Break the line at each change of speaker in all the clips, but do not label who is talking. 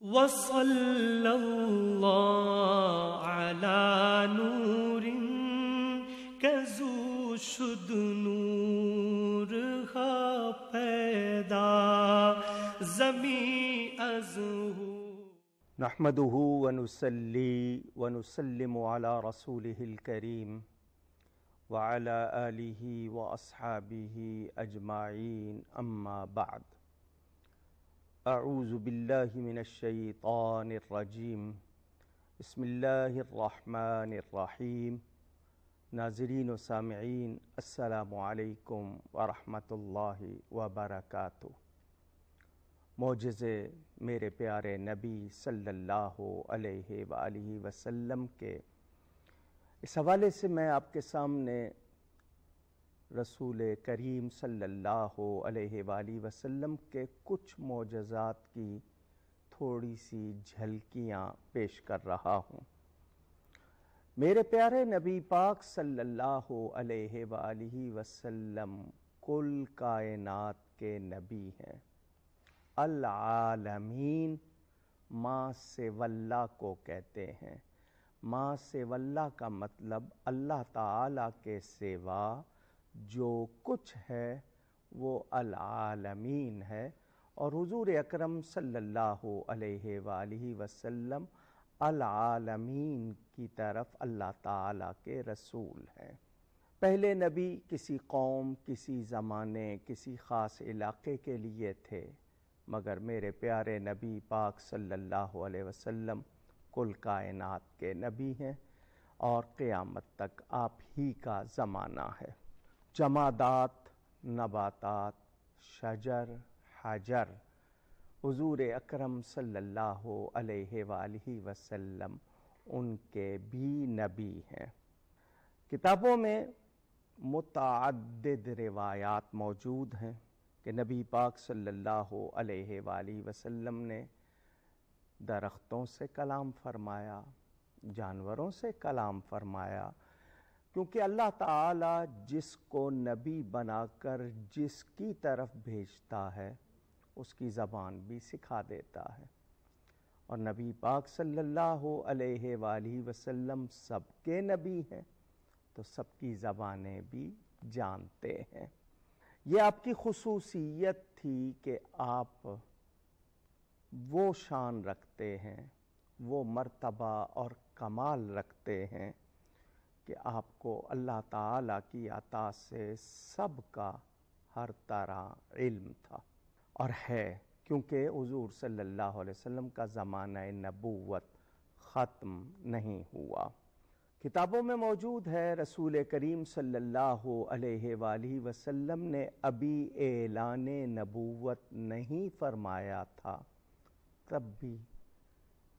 وصلى الله على نور كزو شد نورها پیدا زمي أزهو نحمده ونسلي ونسلم على رسوله الكريم وعلى آله وأصحابه أجمعين أما بعد أعوذ بالله من الشيطان الرجيم بسم الله الرحمن الرحيم नाजरीन सामीन असलकम वरहमतुल्लाहि वबरकत मोज़ मेरे प्यारे नबी सल्लल्लाहु अलैहि वसल्लम के इस हवाले से मैं आपके सामने रसूल करीम सल्लल्लाहु अलैहि वसल्लम के कुछ मोजात की थोड़ी सी झलकियाँ पेश कर रहा हूँ मेरे प्यारे नबी पाक सल्लल्लाहु अलैहि वसल्लम कुल कायनात के नबी हैं अलमीन माँ से वल्ला को कहते हैं माँ से वल्ला का मतलब अल्लाह ताला के सेवा जो कुछ है वो अलालमीन है और हुजूर अकरम सल्लल्लाहु अलैहि वसल्लम अलालमीन की तरफ अल्लाह ताला के रसूल हैं पहले नबी किसी कौम किसी ज़माने किसी ख़ास इलाके के लिए थे मगर मेरे प्यारे नबी पाक सल्लल्लाहु अलैहि वसल्लम कुल कायनात के नबी हैं और क़यामत तक आप ही का ज़माना है जमादात नबातात शजर हजर हजूर अकरम सल्लल्लाहु अलैहि वसल्लम उनके भी नबी हैं किताबों में मुतद रिवायात मौजूद हैं कि नबी पाक सल्लल्लाहु अलैहि वसल्लम ने दरख्तों से कलाम फरमाया जानवरों से कलाम फरमाया क्योंकि अल्लाह ताला जिसको नबी बनाकर जिसकी तरफ भेजता है उसकी ज़बान भी सिखा देता है और नबी पाक सल्लल्लाहु अलैहि वसल्लम सबके नबी हैं तो सबकी ज़बानें भी जानते हैं ये आपकी खसूसियत थी कि आप वो शान रखते हैं वो मर्तबा और कमाल रखते हैं कि आपको अल्लाह ताला की अता से सब का हर तरह इल्म था और है क्योंकि हजूर सल्लल्लाहु अलैहि वसल्लम का ज़माना नबूवत ख़त्म नहीं हुआ किताबों में मौजूद है रसूल करीम सल्लल्लाहु अलैहि वसल्लम ने अभी एलान नबूवत नहीं फरमाया था तब भी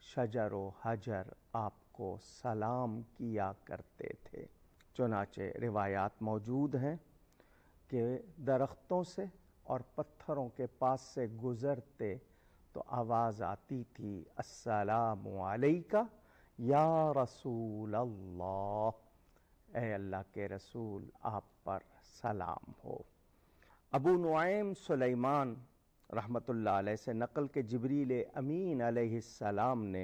शजर व हजर आपको सलाम किया करते थे चुनाचे रिवायात मौजूद हैं कि दरख्तों से और पत्थरों के पास से गुज़रते तो आवाज़ आती थी अस्सलाम वालेका या रसूल अल्लाह ए अल्लाह के रसूल आप पर सलाम हो अबू नुआम सुलेमान रहमतुल्लाह अलैह से नकल के जबरील अमीन अलैहिस्सलाम ने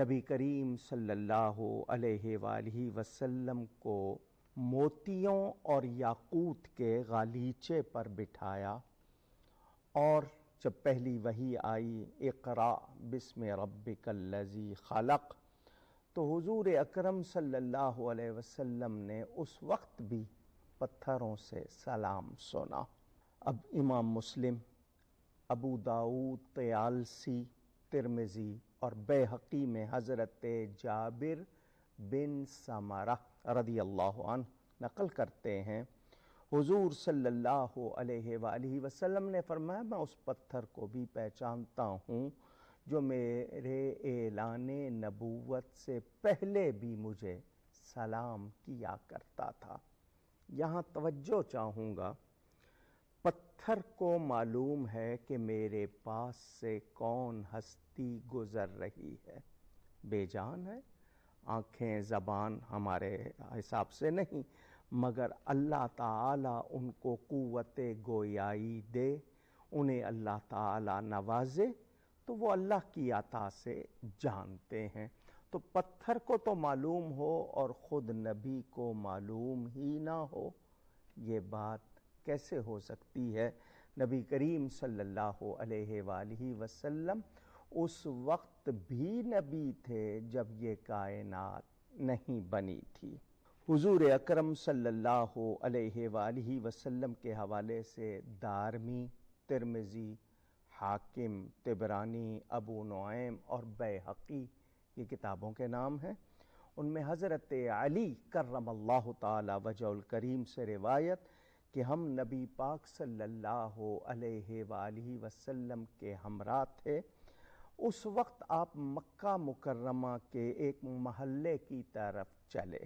नबी करीम सल्लल्लाहु अलैहि वसल्लम को मोतियों और याकूत के गालीचे पर बिठाया और जब पहली वही आई इकरा बिस्म रब्बिकल्लज़ी खलक तो हुजूर अकरम सल्लल्लाहु अलैहि वसल्लम ने उस वक्त भी पत्थरों से सलाम सुना अब Imam Muslim Abu Dawood Tayalisi Tirmidhi और बेहकी में हज़रत जाबिर बिन समारा रदी अल्लाह नकल करते हैं हुजूर सल्लल्लाहु अलैहि वसल्लम ने फरमाया मैं उस पत्थर को भी पहचानता हूँ जो मेरे एलान नबूवत से पहले भी मुझे सलाम किया करता था यहाँ तवज्जो चाहूँगा पत्थर को मालूम है कि मेरे पास से कौन हस्ती गुजर रही है बेजान है आंखें ज़बान हमारे हिसाब से नहीं मगर अल्लाह ताला उनको क़वत गोयाई दे उन्हें अल्लाह ताला नवाजे तो वो अल्लाह की आता से जानते हैं तो पत्थर को तो मालूम हो और ख़ुद नबी को मालूम ही ना हो ये बात कैसे हो सकती है नबी करीम सल्लल्लाहु अलैहि वसल्लम उस वक्त भी नबी थे जब ये कायनात नहीं बनी थी हुजूर अकरम सल्लल्लाहु अलैहि वसल्लम के हवाले से दारमी तिरमिज़ी हाकिम तिबरानी अबू नोम और बैहकी ये किताबों के नाम हैं उनमें हज़रत अली करम अल्लाह तजल करीम से रिवायत कि हम नबी पाक सल्लल्लाहु अलैहि वसल्लम के हमरा थे उस वक्त आप मक्का मुकर्रमा के एक महल्ले की तरफ चले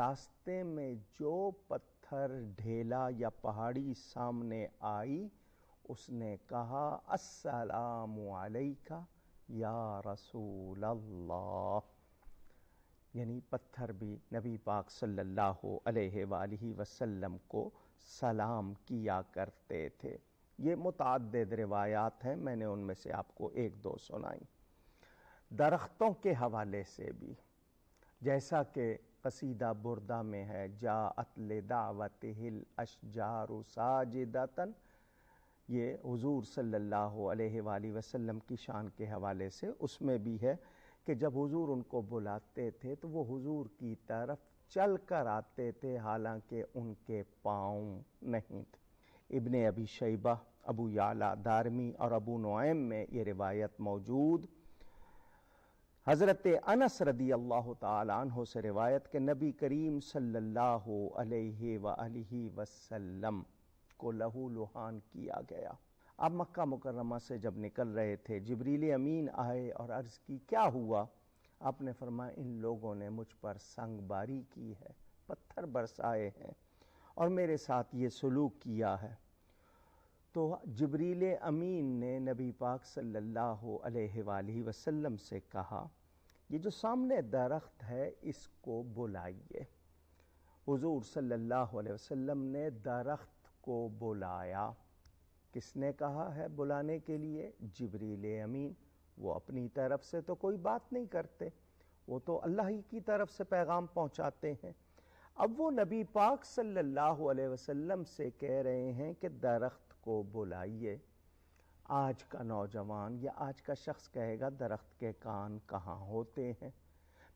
रास्ते में जो पत्थर ढेला या पहाड़ी सामने आई उसने कहा अस्सलाम या रसूल अल्लाह यानी पत्थर भी नबी पाक सल्लल्लाहु अलैहि वसल्लम को सलाम किया करते थे ये मुतद रवायात हैं मैंने उनमें से आपको एक दो सुनाई दरख्तों के हवाले से भी जैसा कि कसीदा बुरदा में है जा अतल दावत हिल अशजार साजिदतन ये हज़ूर सल्ला वसम की शान के हवाले से उसमें भी है कि जब हुजूर उनको बुलाते थे तो वो हजूर की तरफ चल कर आते थे हालांकि उनके पाँव नहीं थे इबन अबी शैबा अबू याला दारमी और अबू नोम में ये रिवायत मौजूद हज़रत अनस रदी अल्लाह तह से रिवायत के नबी करीम सल्लल्लाहु अलैहि अलैहि वसल्लम को लहू लुहान किया गया अब मक्का मुकरमा से जब निकल रहे थे जबरील अमीन आए और अर्ज़ की क्या हुआ आपने फरमाया इन लोगों ने मुझ पर संग बारी की है पत्थर बरसाए हैं और मेरे साथ ये सलूक किया है तो जबरील अमीन ने नबी पाक सल्लल्लाहु अलैहि वसल्लम से कहा ये जो सामने दरख्त है इसको बुलाइए हुजूर सल्लल्लाहु अलैहि वसल्लम ने दरख्त को बुलाया किसने कहा है बुलाने के लिए जबरील अमीन वो अपनी तरफ से तो कोई बात नहीं करते वो तो अल्लाह ही की तरफ से पैगाम पहुंचाते हैं अब वो नबी पाक सल्लल्लाहु अलैहि वसल्लम से कह रहे हैं कि दरख्त को बुलाइए आज का नौजवान या आज का शख्स कहेगा दरख्त के कान कहाँ होते हैं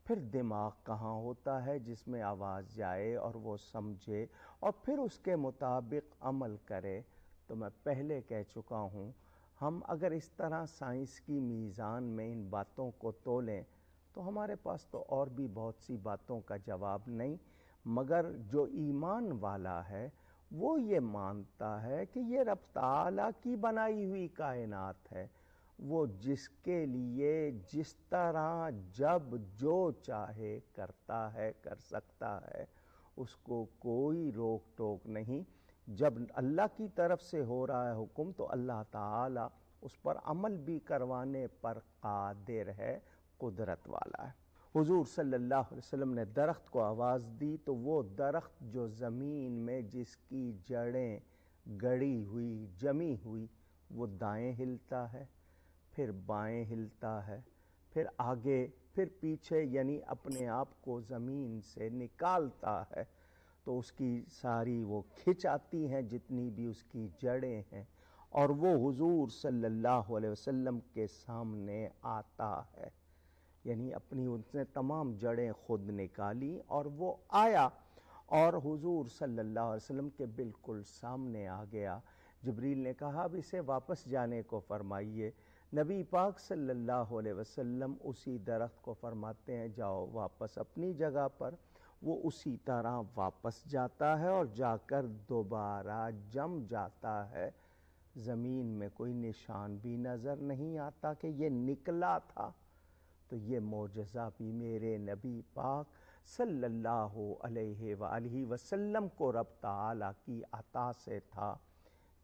फिर दिमाग कहाँ होता है जिसमें आवाज़ जाए और वो समझे और फिर उसके मुताबिक अमल करे तो मैं पहले कह चुका हूँ हम अगर इस तरह साइंस की मीज़ान में इन बातों को तोलें तो हमारे पास तो और भी बहुत सी बातों का जवाब नहीं मगर जो ईमान वाला है वो ये मानता है कि ये रब ताला की बनाई हुई कायनात है वो जिसके लिए जिस तरह जब जो चाहे करता है कर सकता है उसको कोई रोक टोक नहीं जब अल्लाह की तरफ से हो रहा है हुक्म तो अल्लाह ताला उस पर अमल भी करवाने पर कादिर है कुदरत वाला है हुजूर सल्लल्लाहु अलैहि वसल्लम ने दरख्त को आवाज़ दी तो वो दरख्त जो ज़मीन में जिसकी जड़ें गड़ी हुई जमी हुई वो दाएं हिलता है फिर बाएं हिलता है फिर आगे फिर पीछे यानी अपने आप को ज़मीन से निकालता है तो उसकी सारी वो खिंच आती हैं जितनी भी उसकी जड़ें हैं और वो हुजूर सल्लल्लाहु अलैहि वसल्लम के सामने आता है यानी अपनी उसने तमाम जड़ें खुद निकाली और वो आया और हुजूर सल्लल्लाहु अलैहि वसल्लम के बिल्कुल सामने आ गया जबरील ने कहा अब इसे वापस जाने को फरमाइए नबी पाक सल्लल्लाहु अलैहि वसल्लम उसी दरख्त को फरमाते हैं जाओ वापस अपनी जगह पर वो उसी तरह वापस जाता है और जाकर दोबारा जम जाता है ज़मीन में कोई निशान भी नज़र नहीं आता कि ये निकला था तो ये मोजा भी मेरे नबी पाक सल्लल्लाहु अलैहि वसल्लम को रब ताला की अता से था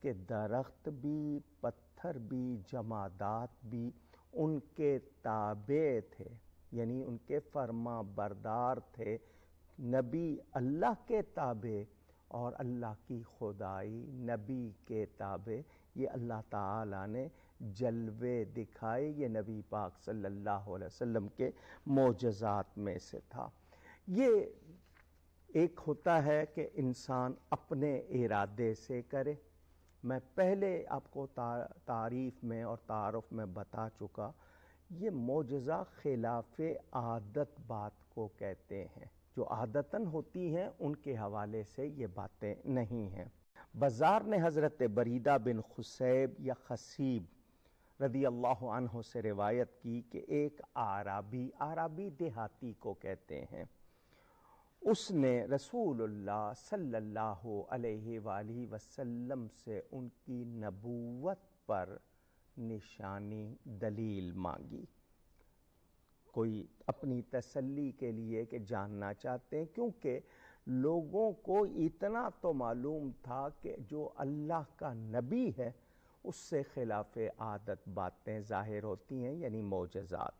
कि दरख्त भी पत्थर भी जमादात भी उनके ताबे थे यानी उनके फर्मा बरदार थे नबी अल्लाह के ताबे और अल्लाह की खुदाई नबी के ताबे ये अल्लाह ताला ने जलवे दिखाए ये नबी पाक सल्लल्लाहु अलैहि वसल्लम के मोजात में से था ये एक होता है कि इंसान अपने इरादे से करे मैं पहले आपको तारीफ में और तारफ़ में बता चुका ये मोजा खिलाफ आदत बात को कहते हैं जो आदतन होती हैं उनके हवाले से ये बातें नहीं हैं बाज़ार ने हज़रत बरीदा बिन खुसैब या खसीब रदी अल्लाह से रिवायत की कि एक आरबी आरबी देहाती को कहते हैं उसने रसूलुल्लाह सल्लल्लाहु अलैहि वसल्लम से उनकी नबूवत पर निशानी दलील मांगी कोई अपनी तसल्ली के लिए कि जानना चाहते हैं क्योंकि लोगों को इतना तो मालूम था कि जो अल्लाह का नबी है उससे खिलाफ आदत बातें ज़ाहिर होती हैं यानी मोजात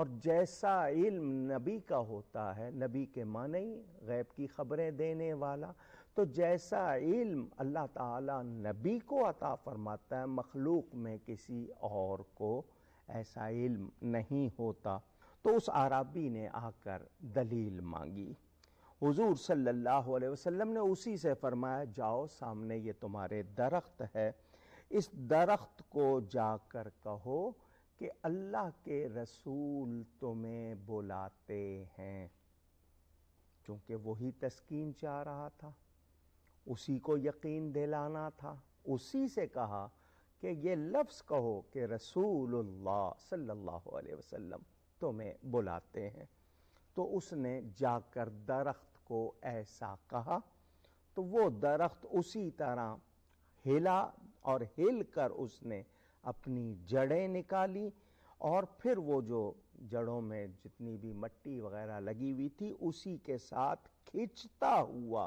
और जैसा इल्म नबी का होता है नबी के माने ही गैब की खबरें देने वाला तो जैसा इल्म अल्लाह ताला नबी को अता फरमाता है मखलूक में किसी और को ऐसा इल्म नहीं होता तो उस आराबी ने आकर दलील मांगी हुजूर सल्लल्लाहु अलैहि वसल्लम ने उसी से फरमाया जाओ सामने ये तुम्हारे दरख्त है इस दरख्त को जाकर कहो कि अल्लाह के रसूल तुम्हें बुलाते हैं क्योंकि वही तस्कीन चाह रहा था उसी को यकीन दिलाना था उसी से कहा कि ये लफ्ज़ कहो कि रसूलुल्लाह सल्लल्लाहु अलैहि वसल्लम दरख्तों में बुलाते हैं तो उसने जाकर दरख्त को ऐसा कहा तो वो दरख्त उसी तरह हिला और हिल कर उसने अपनी जड़ें निकाली और फिर वो जो जड़ों में जितनी भी मट्टी वगैरह लगी हुई थी उसी के साथ खींचता हुआ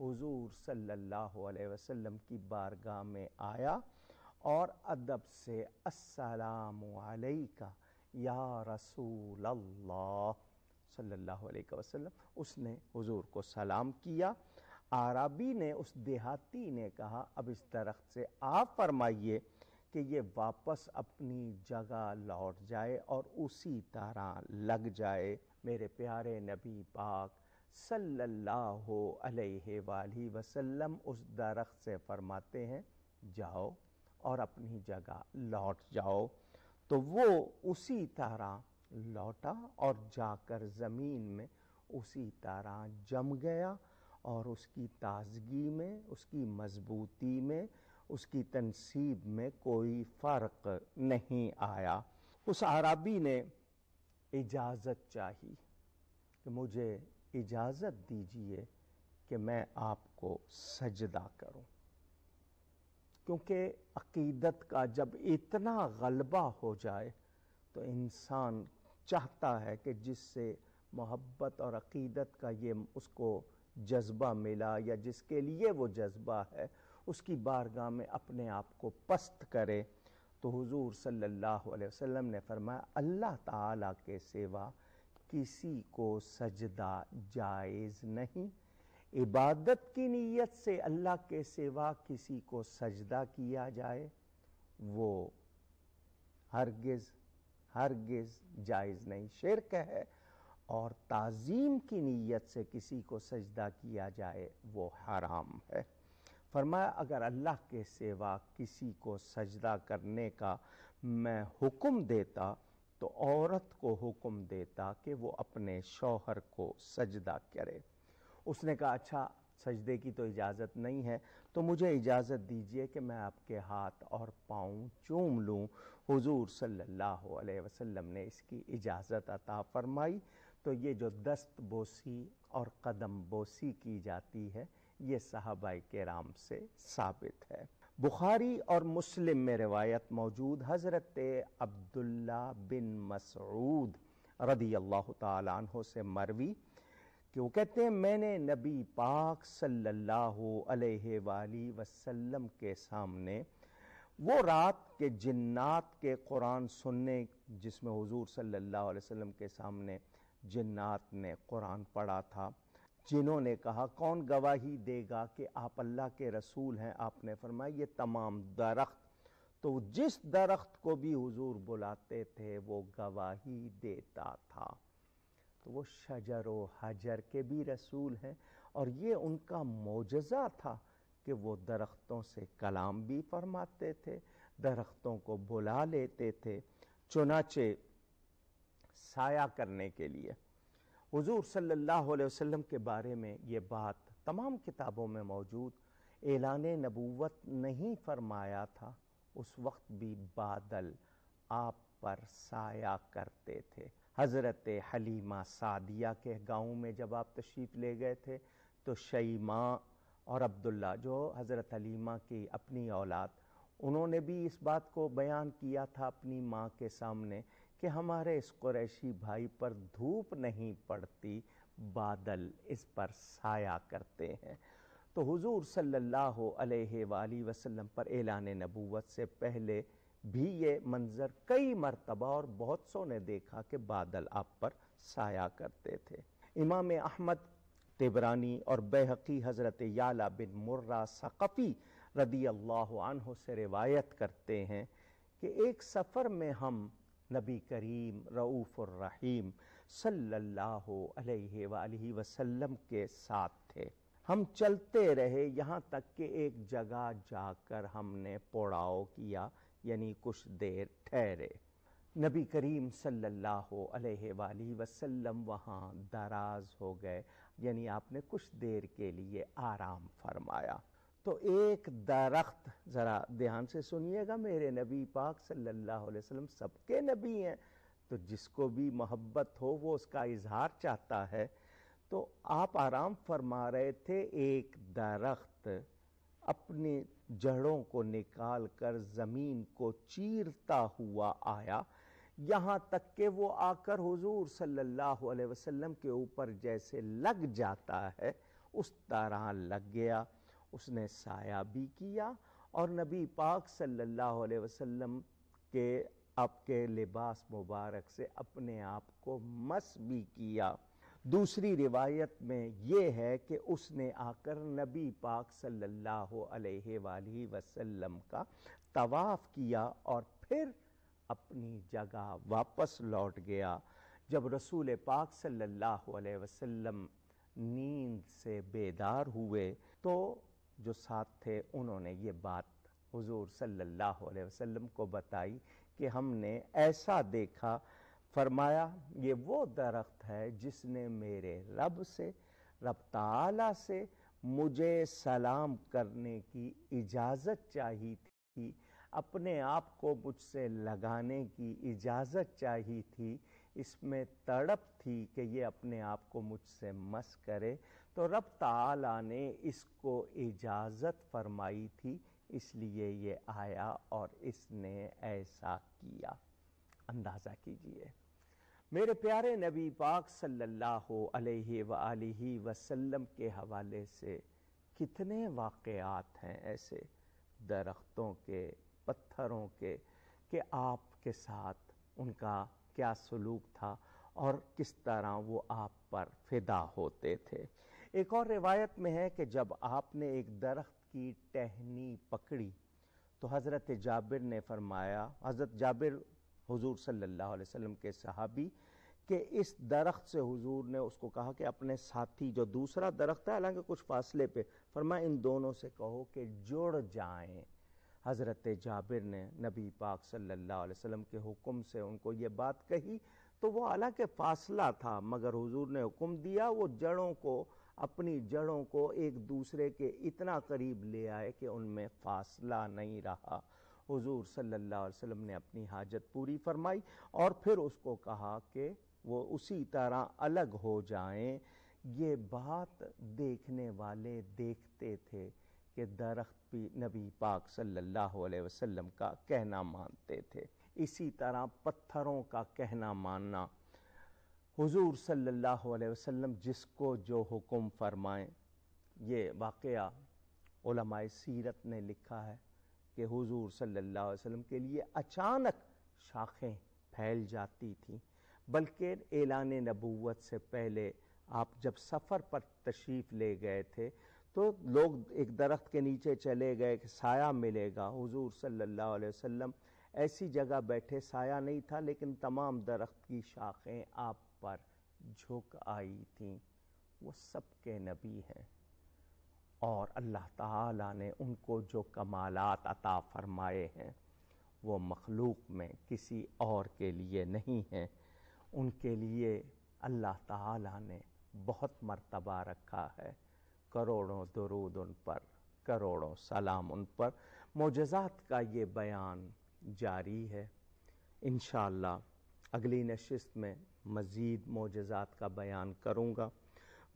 हुजूर सल्लल्लाहु अलैहि वसल्लम की बारगाह में आया और अदब से अस्सलाम वालेका या रसूल अल्लाह सल्लल्लाहु अलैहि वसल्लम उसने हुजूर को सलाम किया आरबी ने उस देहाती ने कहा अब इस दरख्त से आप फरमाइए कि ये वापस अपनी जगह लौट जाए और उसी तरह लग जाए मेरे प्यारे नबी पाक सल्लल्लाहु अलैहि वसल्लम उस दरख्त से फरमाते हैं जाओ और अपनी जगह लौट जाओ तो वो उसी तरह लौटा और जाकर ज़मीन में उसी तरह जम गया और उसकी ताजगी में उसकी मजबूती में उसकी तनसीब में कोई फ़र्क नहीं आया उस अरबी ने इजाज़त चाही कि मुझे इजाज़त दीजिए कि मैं आपको सजदा करूं क्योंकि अकीदत का जब इतना गलबा हो जाए तो इंसान चाहता है कि जिससे मोहब्बत और अकीदत का ये उसको जज्बा मिला या जिसके लिए वो जज्बा है उसकी बारगाह में अपने आप को पस्त करे तो हुजूर सल्लल्लाहु अलैहि वसल्लम ने फरमाया अल्लाह ताला के सेवा किसी को सजदा जायज़ नहीं इबादत की नीयत से अल्लाह के सिवा किसी को सजदा किया जाए वो हरगिज हरगिज जायज़ नहीं शिरक है और ताज़ीम की नीयत से किसी को सजदा किया जाए वो हराम है फरमाया अगर अल्लाह के सिवा किसी को सजदा करने का मैं हुक्म देता तो औरत को हुक्म देता कि वो अपने शौहर को सजदा करे उसने कहा अच्छा सजदे की तो इजाज़त नहीं है तो मुझे इजाज़त दीजिए कि मैं आपके हाथ और पाँव चूम लूँ हुजूर सल्लल्लाहु अलैहि वसल्लम ने इसकी इजाज़त अता फरमाई तो ये जो दस्त बोसी और कदम बोसी की जाती है ये साहबा कराम से साबित है बुखारी और मुस्लिम में रिवायत मौजूद हज़रत अब्दुल्ला बिन मसरूद रदी अल्लाह तु से मरवी कि वो कहते हैं मैंने नबी पाक सल्लल्लाहु अलैहि वसल्लम के सामने वो रात के जिन्नात के कुरान सुनने जिसमें हुजूर सल्लल्लाहु अलैहि वसल्लम के सामने जिन्नात ने कुरान पढ़ा था जिन्होंने कहा कौन गवाही देगा कि आप अल्लाह के रसूल हैं आपने फरमाया ये तमाम दरख्त तो जिस दरख्त को भी हुजूर बुलाते थे वो गवाही देता था तो वो शजर व हजर के भी रसूल हैं और ये उनका मोजा था कि वो दरख्तों से कलाम भी फरमाते थे दरख्तों को बुला लेते थे चुनाचे साया करने के लिए हुजूर सल्लल्लाहु अलैहि वसल्लम के बारे में ये बात तमाम किताबों में मौजूद एलान नबूवत नहीं फरमाया था उस वक्त भी बादल आप पर साया करते थे हज़रत हलीमा सादिया के गांव में जब आप तशरीफ़ ले गए थे तो शईमा और अब्दुल्ला जो हज़रत हलीमा की अपनी औलाद उन्होंने भी इस बात को बयान किया था अपनी माँ के सामने कि हमारे इस कुरैशी भाई पर धूप नहीं पड़ती बादल इस पर साया करते हैं तो हुजूर सल्लल्लाहु अलैहि वसल्लम पर एलान नबूवत से पहले भी ये मंज़र कई मरतबा और बहुत सो ने देखा कि बादल आप पर साया करते थे इमाम अहमद तिबरानी और बेहकी हज़रत याला बिन मुर्रा सक़फ़ी रदी अल्लाह से रिवायत करते हैं कि एक सफ़र में हम नबी करीम रहीम सल्लल्लाहु अलैहि वसल्लम के साथ थे हम चलते रहे यहाँ तक कि एक जगह जाकर हमने पड़ाव किया यानी कुछ देर ठहरे नबी करीम सल्लल्लाहु अलैहि वसल्लम वहाँ दराज हो गए यानी आपने कुछ देर के लिए आराम फरमाया तो एक दरख्त ज़रा ध्यान से सुनिएगा मेरे नबी पाक सल्लल्लाहु अलैहि वसल्लम सबके नबी हैं तो जिसको भी मोहब्बत हो वो उसका इजहार चाहता है तो आप आराम फरमा रहे थे एक दरख्त अपने जड़ों को निकाल कर ज़मीन को चीरता हुआ आया यहाँ तक के वो आकर हुजूर सल्लल्लाहु अलैहि वसल्लम के ऊपर जैसे लग जाता है उस तरह लग गया उसने साया भी किया और नबी पाक सल्लल्लाहु अलैहि वसल्लम के आपके लिबास मुबारक से अपने आप को मस भी किया दूसरी रिवायत में ये है कि उसने आकर नबी पाक सल्लल्लाहु अलैहि वसल्लम का तवाफ़ किया और फिर अपनी जगह वापस लौट गया जब रसूल पाक सल्लल्लाहु अलैहि वसल्लम नींद से बेदार हुए तो जो साथ थे उन्होंने ये बात हुजूर सल्लल्लाहु अलैहि वसल्लम को बताई कि हमने ऐसा देखा फरमाया ये वो दरख्त है जिसने मेरे रब से रब ताला से मुझे सलाम करने की इजाज़त चाहिए थी अपने आप को मुझसे लगाने की इजाज़त चाहिए थी इसमें तड़प थी कि ये अपने आप को मुझसे मस करे तो रब ताला ने इसको इजाज़त फरमाई थी इसलिए ये आया और इसने ऐसा किया अंदाज़ा कीजिए मेरे प्यारे नबी पाक सल्लल्लाहु अलैहि अलैहि वसल्लम के हवाले से कितने वाक़ात हैं ऐसे दरख्तों के पत्थरों के कि आपके साथ उनका क्या सलूक था और किस तरह वो आप पर फिदा होते थे एक और रिवायत में है कि जब आपने एक दरख्त की टहनी पकड़ी तो हज़रत जाबिर ने फरमाया हज़रत जाबिर हुजूर सल्लल्लाहु अलैहि वसल्लम के सहाबी के इस दरख्त से हुजूर ने उसको कहा कि अपने साथी जो दूसरा दरख्त है हालांकि कुछ फासले पे फरमा इन दोनों से कहो कि जुड़ जाएं हज़रत जाबिर ने नबी पाक सल्लल्लाहु अलैहि वसल्लम के हुक्म से उनको ये बात कही तो वो हालांकि फासला था मगर हुजूर ने हुक्म दिया वो जड़ों को अपनी जड़ों को एक दूसरे के इतना करीब ले आए कि उनमें फासला नहीं रहा हुजूर सल्लल्लाहु अलैहि वसल्लम ने अपनी हाजत पूरी फरमाई और फिर उसको कहा कि वो उसी तरह अलग हो जाएं ये बात देखने वाले देखते थे कि दरख्त भी नबी पाक सल्लल्लाहु अलैहि वसल्लम का कहना मानते थे इसी तरह पत्थरों का कहना मानना हुजूर सल्लल्लाहु अलैहि वसल्लम जिसको जो हुक्म फरमाएं ये वाक़ सीरत ने लिखा है कि हुजूर सल्लल्लाहु अलैहि वसल्लम के लिए अचानक शाखें फैल जाती थीं बल्कि एलान नबूवत से पहले आप जब सफ़र पर तशरीफ ले गए थे तो लोग एक दरख्त के नीचे चले गए कि साया मिलेगा हुजूर सल्लल्लाहु अलैहि वसल्लम ऐसी जगह बैठे साया नहीं था लेकिन तमाम दरख्त की शाखें आप पर झुक आई थी वो सब के नबी हैं और अल्लाह ताला ने उनको जो कमालात अता फरमाए हैं वो मखलूक में किसी और के लिए नहीं हैं उनके लिए अल्लाह ताला ने बहुत मर्तबा रखा है करोड़ों दरूद उन पर करोड़ों सलाम उन पर मोजात का ये बयान जारी है इन अगली नशस्त में मज़ीद मोजात का बयान करूँगा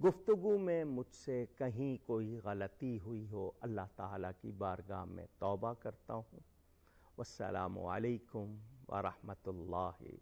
गुफ्तु में मुझसे कहीं कोई गलती हुई हो अल्लाह ताला की बारगाह में तौबा करता हूँ वालेकुम व रहमतुल्लाहि